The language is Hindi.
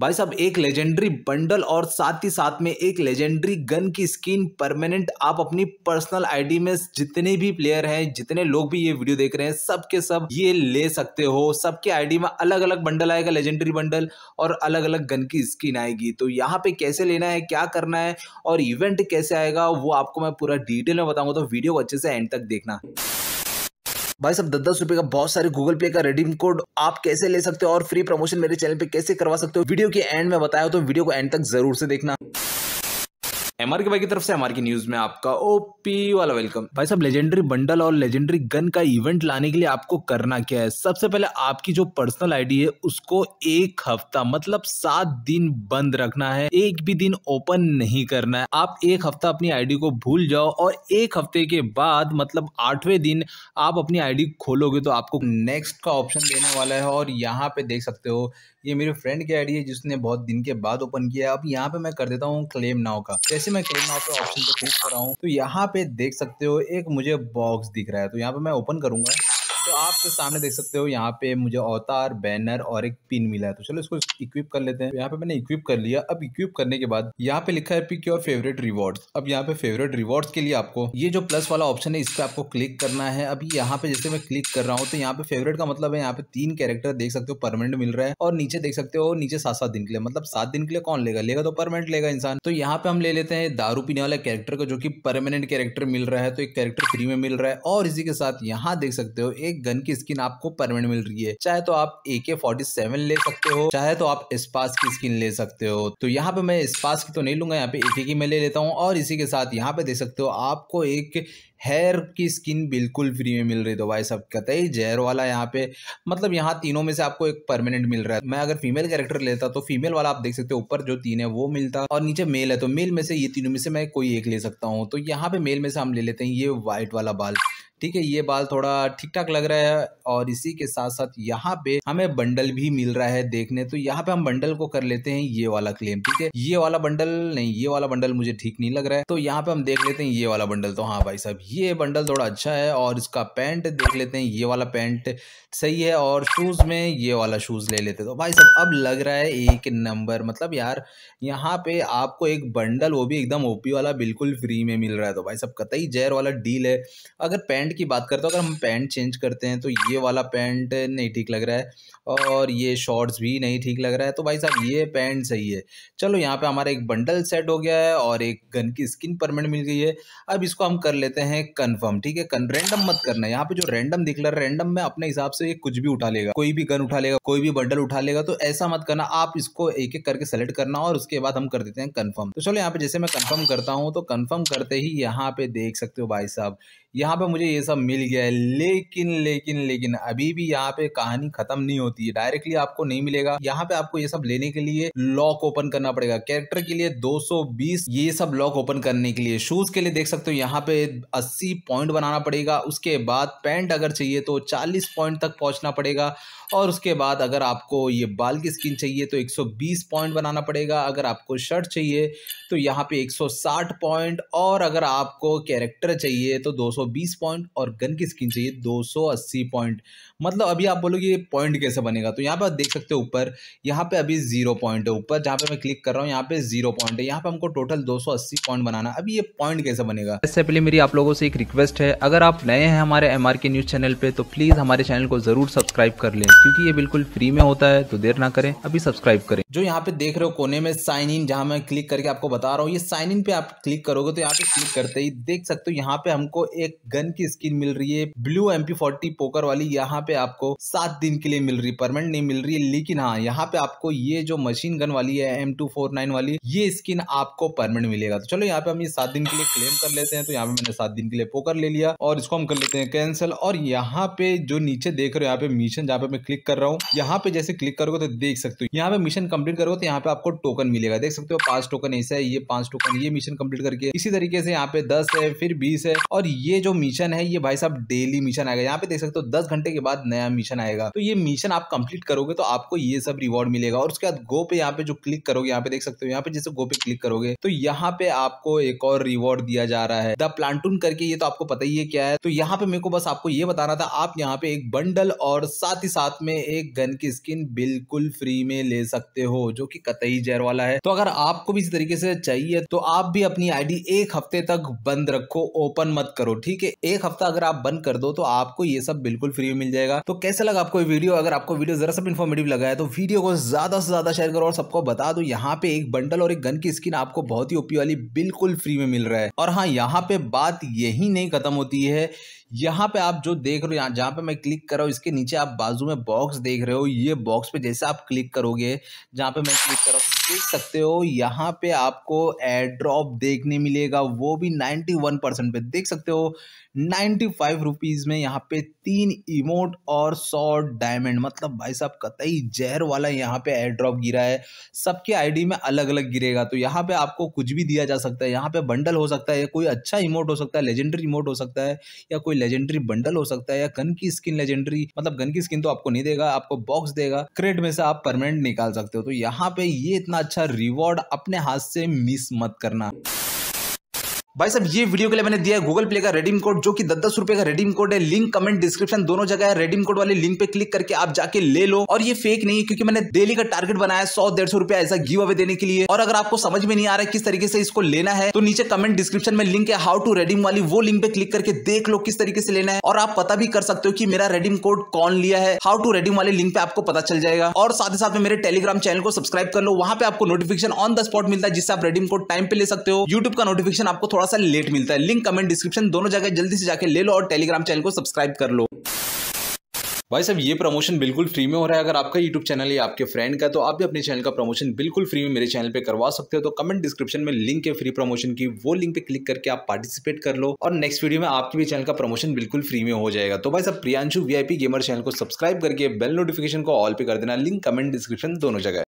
भाई साहब एक लेजेंडरी बंडल और साथ ही साथ में एक लेजेंडरी गन की स्किन परमानेंट आप अपनी पर्सनल आईडी में जितने भी प्लेयर हैं जितने लोग भी ये वीडियो देख रहे हैं सब के सब ये ले सकते हो सबके आईडी में अलग अलग बंडल आएगा लेजेंडरी बंडल और अलग अलग गन की स्किन आएगी तो यहाँ पे कैसे लेना है क्या करना है और इवेंट कैसे आएगा वो आपको मैं पूरा डिटेल में बताऊंगा तो वीडियो को अच्छे से एंड तक देखना भाई सब दस दस रुपए का बहुत सारे गूगल पे का रेडीम कोड आप कैसे ले सकते हो और फ्री प्रमोशन मेरे चैनल पे कैसे करवा सकते हो वीडियो के एंड में बताया तो वीडियो को एंड तक जरूर से देखना एमआर के भाई की तरफ से एमआर की न्यूज में आपका ओपी वाला वेलकम भाई साहब लेजेंडरी बंडल और लेजेंडरी गन का इवेंट लाने के लिए आपको करना क्या है सबसे पहले आपकी जो पर्सनल आईडी है उसको एक हफ्ता मतलब सात दिन बंद रखना है एक भी दिन ओपन नहीं करना है आप एक हफ्ता अपनी आईडी को भूल जाओ और एक हफ्ते के बाद मतलब आठवें दिन आप अपनी आईडी खोलोगे तो आपको नेक्स्ट का ऑप्शन देने वाला है और यहाँ पे देख सकते हो ये मेरे फ्रेंड की आईडी है जिसने बहुत दिन के बाद ओपन किया है अब यहाँ पे मैं कर देता हूँ क्लेम नाव का जैसे जैसे मैं करूँगा यहाँ पे ऑप्शन पे क्लिक कर रहा हूँ तो यहाँ पे देख सकते हो एक मुझे बॉक्स दिख रहा है तो यहाँ पे मैं ओपन करूंगा आप तो सामने देख सकते हो यहाँ पे मुझे अवतार बैनर और एक पिन मिला है तो चलो इसको इक्विप कर लेते हैं यहाँ पे मैंने इक्विप कर लिया अब इक्विप करने के बाद यहाँ पे लिखा है पिक योर फेवरेट रिवॉर्ड्स अब यहाँ पे फेवरेट रिवॉर्ड्स के लिए आपको ये जो प्लस वाला ऑप्शन है इस पर आपको क्लिक करना है अभी यहाँ पे जैसे मैं क्लिक कर रहा हूँ तो यहाँ पे फेवरेट का मतलब है यहाँ पे तीन कैरेक्टर देख सकते हो परमानेंट मिल रहा है और नीचे देख सकते हो नीचे सात सात दिन के लिए मतलब सात दिन के लिए कौन लेगा लेगा तो परमानेंट लेगा इंसान तो यहाँ पे हम ले लेते हैं दारू पीने वाले कैरेक्टर को जो की परमानेंट कैरेक्टर मिल रहा है तो एक कैरेक्टर फ्री में मिल रहा है और इसी के साथ यहाँ देख सकते हो एक गन की स्किन आपको परमानेंट मिल रही है चाहे तो आप ए के ले सकते हो चाहे तो आप स्पास की स्किन ले सकते हो तो यहाँ पे मैं स्पास की तो नहीं लूंगा यहाँ पे एके की मैं ले लेता हूँ और इसी के साथ यहाँ पे दे सकते हो आपको एक हेयर की स्किन बिल्कुल फ्री में मिल रही तो भाई सब कहते हैं जहर वाला यहाँ पे मतलब यहाँ तीनों में से आपको एक परमानेंट मिल रहा है मैं अगर फीमेल कैरेक्टर लेता तो फीमेल वाला आप देख सकते हो ऊपर जो तीन है वो मिलता और नीचे मेल है तो मेल में से ये तीनों में से मैं कोई एक ले सकता हूँ तो यहाँ पे मेल में से हम ले लेते हैं ये व्हाइट वाला बाल ठीक है ये बाल थोड़ा ठीक ठाक लग रहा है और इसी के साथ साथ यहाँ पे हमें बंडल भी मिल रहा है देखने तो यहाँ पे हम बंडल को कर लेते हैं ये वाला क्लेम ठीक है ये वाला बंडल नहीं ये वाला बंडल मुझे ठीक नहीं लग रहा है तो यहाँ पे हम देख लेते हैं ये वाला बंडल तो हाँ भाई साहब ये बंडल थोड़ा अच्छा है और इसका पैंट देख लेते हैं ये वाला पैंट सही है और शूज में ये वाला शूज ले लेते तो भाई साहब अब लग रहा है एक नंबर मतलब यार यहाँ पे आपको एक बंडल वो भी एकदम ओपी वाला बिल्कुल फ्री में मिल रहा है तो भाई साहब कतई जहर वाला डील है अगर पैंट पैंट की बात करता हूँ अगर हम पैंट चेंज करते हैं तो ये वाला पैंट नहीं ठीक लग रहा है और ये शॉर्ट्स भी नहीं ठीक लग रहा है तो भाई साहब ये पैंट सही है चलो यहाँ पे हमारा एक बंडल सेट हो गया है और एक गन की स्किन परमेंट मिल गई है अब इसको हम कर लेते हैं कन्फर्म ठीक है कन रेंडम मत करना है यहाँ पे जो रेंडम दिख रहा है रेंडम में अपने हिसाब से ये कुछ भी उठा लेगा कोई भी गन उठा लेगा कोई भी बंडल उठा लेगा तो ऐसा मत करना आप इसको एक एक करके सेलेक्ट करना और उसके बाद हम कर देते हैं कन्फर्म तो चलो यहाँ पे जैसे मैं कन्फर्म करता हूँ तो कन्फर्म करते ही यहाँ पे देख सकते हो भाई साहब यहाँ पे मुझे ये सब मिल गया है लेकिन लेकिन लेकिन अभी भी यहाँ पे कहानी खत्म नहीं होती है डायरेक्टली आपको नहीं मिलेगा यहाँ पे आपको ये सब लेने के लिए लॉक ओपन करना पड़ेगा कैरेक्टर के लिए 220 ये सब लॉक ओपन करने के लिए शूज के लिए देख सकते हो यहाँ पे 80 पॉइंट बनाना पड़ेगा उसके बाद पैंट अगर चाहिए तो 40 पॉइंट तक पहुंचना पड़ेगा और उसके बाद अगर आपको ये बाल की स्किन चाहिए तो 120 पॉइंट बनाना पड़ेगा अगर आपको शर्ट चाहिए तो यहाँ पे 160 पॉइंट और अगर आपको कैरेक्टर चाहिए तो 220 पॉइंट और गन की स्किन चाहिए 280 पॉइंट मतलब अभी आप बोलोगे ये पॉइंट कैसे बनेगा तो यहाँ पे आप देख सकते हो ऊपर यहाँ पे अभी जीरो पॉइंट है ऊपर जहाँ पे मैं क्लिक कर रहा हूँ यहाँ पे जीरो पॉइंट है यहाँ पे हमको टोटल 280 पॉइंट बनाना अभी ये पॉइंट कैसे बनेगा इससे पहले मेरी आप लोगों से एक रिक्वेस्ट है अगर आप नए हैं हमारे एम न्यूज़ चैनल पर तो प्लीज़ हमारे चैनल को ज़रूर सब्सक्राइब कर लें क्योंकि ये बिल्कुल फ्री में होता है तो देर ना करें अभी सब्सक्राइब करें जो यहाँ पे देख रहे हो कोने में साइन इन जहाँ मैं क्लिक करके आपको बता रहा हूँ ये साइन इन पे आप क्लिक करोगे तो यहाँ पे क्लिक करते ही देख सकते हो यहाँ पे हमको एक गन की स्किन मिल रही है ब्लू एम फोर्टी पोकर वाली यहाँ पे आपको सात दिन के लिए मिल रही परमानेंट नहीं मिल रही है लेकिन हाँ यहाँ पे आपको ये जो मशीन गन वाली है एम टू फोर नाइन वाली ये स्किन आपको परमानेंट मिलेगा तो चलो यहाँ पे हम ये सात दिन के लिए क्लेम कर लेते हैं तो यहाँ पे मैंने सात दिन के लिए पोकर ले लिया और इसको हम कर लेते हैं कैंसिल और यहाँ पे जो नीचे देख रहे हो यहाँ पे मिशन जहाँ पे मैं क्लिक कर रहा हूँ यहाँ पे जैसे क्लिक करोगे तो देख सकते हो यहाँ पे मिशन कम्प्लीट करोगे तो यहाँ पे आपको टोकन मिलेगा देख सकते हो पांच टोकन ऐसा है ये पांच टोकन ये मिशन कम्प्लीट करके इसी तरीके से यहाँ पे दस है फिर बीस है और ये जो मिशन है ये भाई साहब डेली मिशन आएगा यहाँ पे देख सकते हो दस घंटे के बाद नया मिशन आएगा तो ये मिशन आप कंप्लीट करोगे तो आपको ये सब रिवॉर्ड मिलेगा और उसके बाद गो पे यहाँ पे जो क्लिक करोगे यहाँ पे देख सकते हो यहाँ पे जैसे गो पे क्लिक करोगे तो यहाँ पे आपको एक और रिवॉर्ड दिया जा रहा है द प्लांटून करके ये तो आपको पता ही है क्या है तो यहाँ पे मेरे को बस आपको ये बताना था आप यहाँ पे एक बंडल और साथ ही साथ में एक गन की स्किन बिल्कुल फ्री में ले सकते हो जो की कतई जहर वाला है तो अगर आपको भी इस तरीके से चाहिए तो आप भी अपनी आईडी एक हफ्ते तक बंद रखो ओपन मत करो ठीक है एक हफ्ता अगर आप बंद कर दो तो आपको ये सब बिल्कुल फ्री में मिल जाएगा तो कैसा लगा आपको वीडियो अगर आपको वीडियो जरा सब इन्फॉर्मेटिव लगा है तो वीडियो को ज्यादा से ज्यादा शेयर करो और सबको बता दो यहाँ पे एक बंडल और एक गन की स्किन आपको बहुत ही ओपी वाली बिल्कुल फ्री में मिल रहा है और हाँ यहाँ पे बात यही नहीं खत्म होती है यहाँ पे आप जो देख रहे हो यहाँ जहाँ पे मैं क्लिक कर रहा हूँ इसके नीचे आप बाजू में बॉक्स देख रहे हो ये बॉक्स पे जैसे आप क्लिक करोगे जहाँ पे मैं क्लिक कर रहा हूँ तो देख सकते हो यहाँ पे आपको एड्रॉप ड्रॉप देखने मिलेगा वो भी नाइन्टी वन परसेंट पे देख सकते हो नाइन्टी फाइव रुपीज़ में यहाँ पे तीन इमोट और सौ डायमंड मतलब भाई साहब कतई जहर वाला यहाँ पे एड्रॉप ड्रॉप गिरा है सबके आईडी में अलग अलग गिरेगा तो यहाँ पे आपको कुछ भी दिया जा सकता है यहाँ पे बंडल हो सकता है कोई अच्छा इमोट हो सकता है लेजेंडरी इमोट हो सकता है या कोई अच्छा लेजेंडरी बंडल हो सकता है या गन की स्किन लेजेंडरी मतलब गन की स्किन तो आपको नहीं देगा आपको बॉक्स देगा क्रेड में से आप परमानेंट निकाल सकते हो तो यहाँ पे ये इतना अच्छा रिवॉर्ड अपने हाथ से मिस मत करना भाई साहब ये वीडियो के लिए मैंने दिया है गूगल प्ले का रेडीम कोड जो कि दस दस रुपए का रेडीम कोड है लिंक कमेंट डिस्क्रिप्शन दोनों जगह है रेडीम कोड वाले लिंक पे क्लिक करके आप जाके ले लो और ये फेक नहीं है क्योंकि मैंने डेली का टारगेट बनाया है सौ डेढ़ सौ रुपया ऐसा गिव अवे देने के लिए और अगर आपको समझ में नहीं आ रहा है किस तरीके से इसको लेना है तो नीचे कमेंट डिस्क्रिप्शन में लिंक है हाउ टू रेडीम वाली वो लिंक पे क्लिक करके देख लो किस तरीके से लेना है और आप पता भी कर सकते हो कि मेरा रेडीम कोड कौन लिया है हाउ टू रेडीम वाले लिंक पे आपको पता चल जाएगा और साथ ही साथ में मेरे टेलीग्राम चैनल को सब्सक्राइब कर लो वहां पे आपको नोटिफिकेशन ऑन द स्पॉट मिलता है जिससे आप रेडीम कोड टाइम पे ले सकते हो यूट्यूब का नोटिफिकेशन आपको थोड़ा सा लेट मिलता है लिंक कमेंट डिस्क्रिप्शन दोनों जगह जल्दी से जाके ले लो और टेलीग्राम चैनल को सब्सक्राइब कर लो भाई साहब ये प्रमोशन बिल्कुल फ्री में हो रहा है अगर आपका यूट्यूब चैनल या आपके फ्रेंड का तो आप भी अपने चैनल का प्रमोशन बिल्कुल फ्री में मेरे चैनल पे करवा सकते हो तो कमेंट डिस्क्रिप्शन में लिंक है फ्री प्रमोशन की वो लिंक पे क्लिक करके आप पार्टिसिपेट कर लो और नेक्स्ट वीडियो में आपके भी चैनल का प्रमोशन बिल्कुल फ्री में हो जाएगा तो भाई साहब प्रियांशु वीआईपी गेमर चैनल को सब्सक्राइब करके बेल नोटिफिकेशन को ऑल पे कर देना लिंक कमेंट डिस्क्रिप्शन दोनों जगह